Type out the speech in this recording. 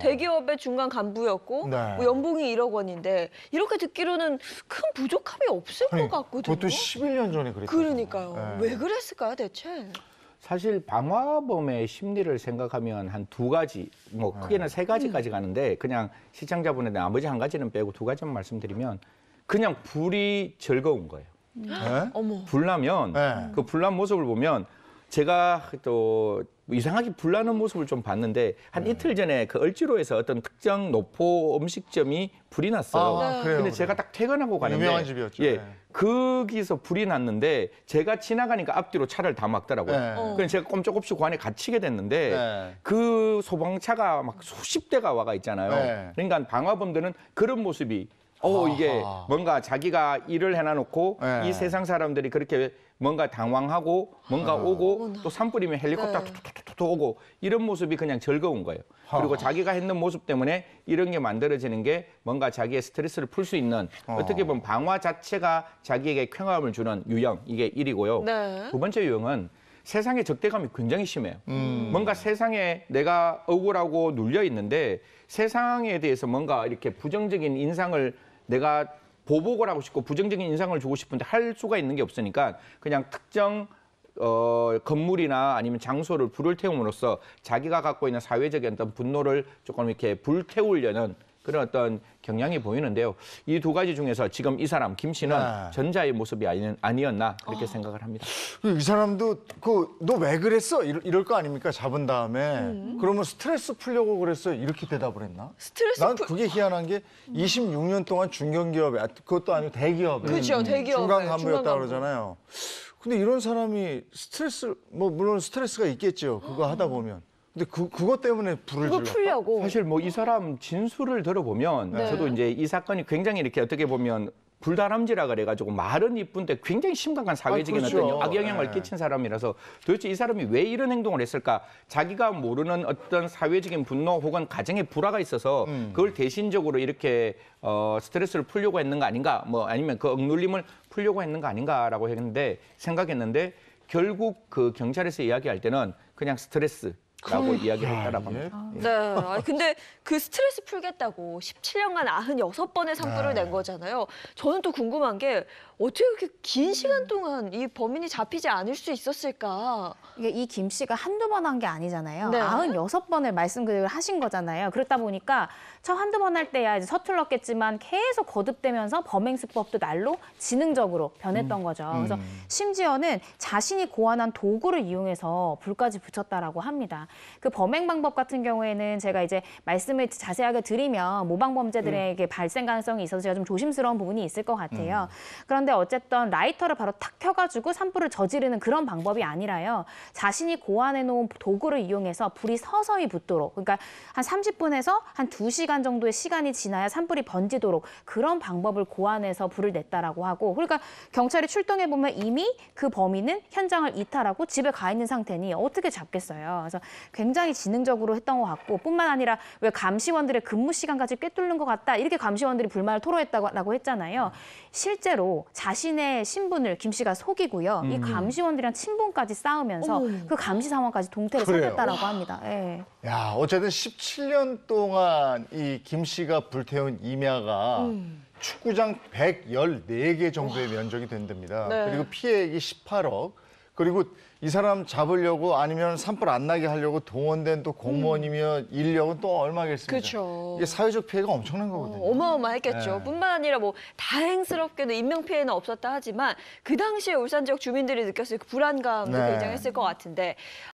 대기업의 중간 간부였고 네. 뭐 연봉이 1억 원인데 이렇게 듣기로는 큰 부족함이 없을 아니, 것 같거든요. 그것도 11년 전에 그랬어 그러니까요. 네. 왜 그랬을까요, 대체? 사실 방화범의 심리를 생각하면 한 두 가지, 뭐 네. 크게는 네. 세 가지까지 음. 가는데 그냥 시청자분에 대한 나머지 한 가지는 빼고 두 가지만 말씀드리면 그냥 불이 즐거운 거예요. 음. 네? 불나면 네. 그 불난 모습을 보면 제가 또 이상하게 불나는 모습을 좀 봤는데 한 네. 이틀 전에 그 을지로에서 어떤 특정 노포 음식점이 불이 났어요. 아, 네. 그래요, 근데 제가 그래요. 딱 퇴근하고 가는데 유명한 집이었죠. 예. 네. 거기서 불이 났는데 제가 지나가니까 앞뒤로 차를 다 막더라고요. 네. 어. 그래서 제가 꼼짝없이 관에 그 갇히게 됐는데 네. 그 소방차가 막 수십 대가 와가 있잖아요. 네. 그러니까 방화범들은 그런 모습이 어 이게 아하. 뭔가 자기가 일을 해놔놓고 네. 이 세상 사람들이 그렇게 뭔가 당황하고 뭔가 아. 오고 또 산불이면 헬리콥터 툭 네. 툭툭툭툭 오고 이런 모습이 그냥 즐거운 거예요. 그리고 자기가 했는 모습 때문에 이런 게 만들어지는 게 뭔가 자기의 스트레스를 풀 수 있는 어. 어떻게 보면 방화 자체가 자기에게 쾌감을 주는 유형 이게 1이고요 네. 두 번째 유형은 세상의 적대감이 굉장히 심해요. 음. 뭔가 세상에 내가 억울하고 눌려 있는데 세상에 대해서 뭔가 이렇게 부정적인 인상을 내가 보복을 하고 싶고 부정적인 인상을 주고 싶은데 할 수가 있는 게 없으니까 그냥 특정 어, 건물이나 아니면 장소를 불을 태움으로써 자기가 갖고 있는 사회적인 어떤 분노를 조금 이렇게 불태우려는 그런 어떤 경향이 보이는데요. 이 두 가지 중에서 지금 이 사람 김 씨는 네. 전자의 모습이 아니, 었나 그렇게 어. 생각을 합니다. 그 이 사람도 그 너 왜 그랬어 이럴, 이럴, 거 아닙니까 잡은 다음에 음. 그러면 스트레스 풀려고 그랬어 이렇게 대답을 했나? 스트레스 난 그게 희한한 게 26년 동안 중견기업에 아, 그것도 아니고 대기업에 그렇죠 음. 대기업 중간 간부였다 그러잖아요. 근데 이런 사람이 스트레스 뭐 물론 스트레스가 있겠죠 그거 하다 보면 근데 그 그것 때문에 불을 풀려고. 사실 뭐 이 사람 진술을 들어보면 네. 저도 이제 이 사건이 굉장히 이렇게 어떻게 보면 불다람쥐라 그래가지고 말은 이쁜데 굉장히 심각한 사회적인 아, 그렇죠. 어떤 악영향을 네. 끼친 사람이라서 도대체 이 사람이 왜 이런 행동을 했을까 자기가 모르는 어떤 사회적인 분노 혹은 가정의 불화가 있어서 음. 그걸 대신적으로 이렇게 어, 스트레스를 풀려고 했는 가 아닌가 뭐 아니면 그 억눌림을 풀려고 했는 가 아닌가라고 했는데 생각했는데 결국 그 경찰에서 이야기할 때는 그냥 스트레스 라고 이야기를 했다라고 아, 예. 합니다. 예. 네. 아, 근데 그 스트레스 풀겠다고 17년간 96번의 산불을 낸 거잖아요. 저는 또 궁금한 게 어떻게 그렇게 긴 시간 동안 이 범인이 잡히지 않을 수 있었을까? 이게 이 김 씨가 한두 번 한 게 아니잖아요. 네. 96번을 말씀 그대로 하신 거잖아요. 그렇다 보니까 처 한두 번 할 때야 이제 서툴렀겠지만 계속 거듭되면서 범행 수법도 날로 지능적으로 변했던 음. 거죠. 음. 그래서 심지어는 자신이 고안한 도구를 이용해서 불까지 붙였다라고 합니다. 그 범행 방법 같은 경우에는 제가 이제 말씀을 자세하게 드리면 모방 범죄들에게 음. 발생 가능성이 있어서 제가 좀 조심스러운 부분이 있을 것 같아요. 음. 그런데 어쨌든 라이터를 바로 탁 켜가지고 산불을 저지르는 그런 방법이 아니라요. 자신이 고안해 놓은 도구를 이용해서 불이 서서히 붙도록 그러니까 한 30분에서 한 2시간 정도의 시간이 지나야 산불이 번지도록 그런 방법을 고안해서 불을 냈다라고 하고 그러니까 경찰이 출동해 보면 이미 그 범인은 현장을 이탈하고 집에 가 있는 상태니 어떻게 잡겠어요. 그래서 굉장히 지능적으로 했던 것 같고 뿐만 아니라 왜 감시원들의 근무 시간까지 꿰뚫는 것 같다 이렇게 감시원들이 불만을 토로했다고 했잖아요. 실제로 자신의 신분을 김 씨가 속이고요. 음. 이 감시원들이랑 친분까지 쌓으면서 어머. 그 감시 상황까지 동태를 살렸다라고 합니다. 예. 야 어쨌든 17년 동안 이 김 씨가 불태운 임야가 음. 축구장 114개 정도의 면적이 된답니다. 네. 그리고 피해액이 18억. 그리고 이 사람 잡으려고 아니면 산불 안 나게 하려고 동원된 또 공무원이며 인력은 음. 또 얼마겠습니까? 그쵸. 이게 사회적 피해가 엄청난 어, 거거든요. 어, 마어마했겠죠 네. 뿐만 아니라 뭐 다행스럽게도 인명 피해는 없었다 하지만 그 당시에 울산 지역 주민들이 느꼈을 그 불안감도 네. 굉장했을 것 같은데